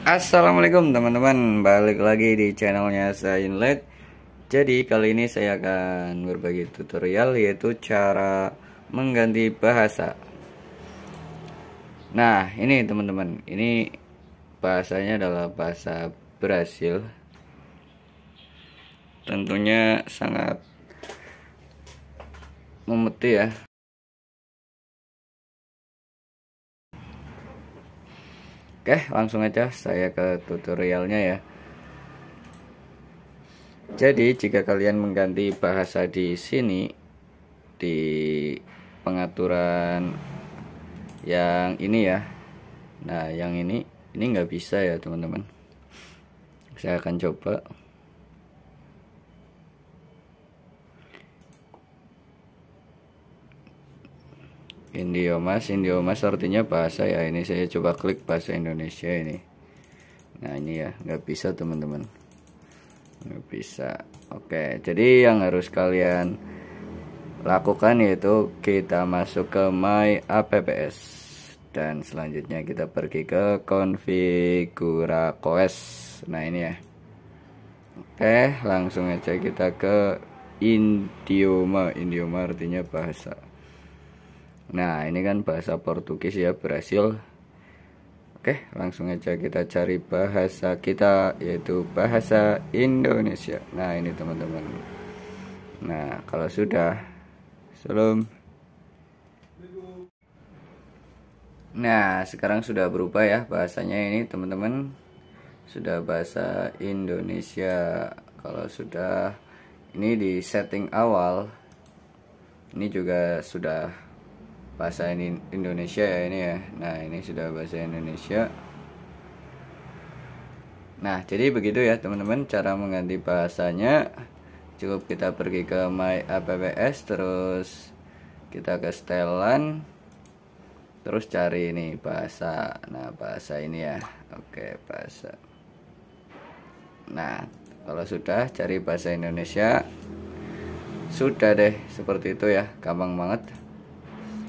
Assalamualaikum teman-teman Balik lagi di channelnya saya Inlet Jadi kali ini saya akan berbagi tutorial Yaitu cara mengganti bahasa Nah ini teman-teman Ini bahasanya adalah bahasa Brasil Tentunya sangat memetik ya Oke, langsung aja saya ke tutorialnya ya. Jadi, jika kalian mengganti bahasa di sini di pengaturan yang ini ya. Nah, yang ini ini nggak bisa ya, teman-teman. Saya akan coba. Indiomas, Indiomas artinya bahasa ya. Ini saya coba klik bahasa Indonesia ini. Nah ini ya, nggak bisa teman-teman. Nggak bisa. Oke, jadi yang harus kalian lakukan yaitu kita masuk ke My APPS dan selanjutnya kita pergi ke konfigura Quest. Nah ini ya. Oke, langsung aja kita ke Indioma. Indioma artinya bahasa. Nah ini kan bahasa Portugis ya Brasil Oke langsung aja kita cari bahasa kita yaitu bahasa Indonesia Nah ini teman-teman Nah kalau sudah Salam Nah sekarang sudah berubah ya bahasanya ini teman-teman Sudah bahasa Indonesia Kalau sudah ini di setting awal ini juga sudah bahasa ini Indonesia ya ini ya nah ini sudah bahasa Indonesia nah jadi begitu ya teman-teman cara mengganti bahasanya cukup kita pergi ke my apps terus kita ke setelan terus cari ini bahasa nah bahasa ini ya oke bahasa nah kalau sudah cari bahasa Indonesia sudah deh seperti itu ya gampang banget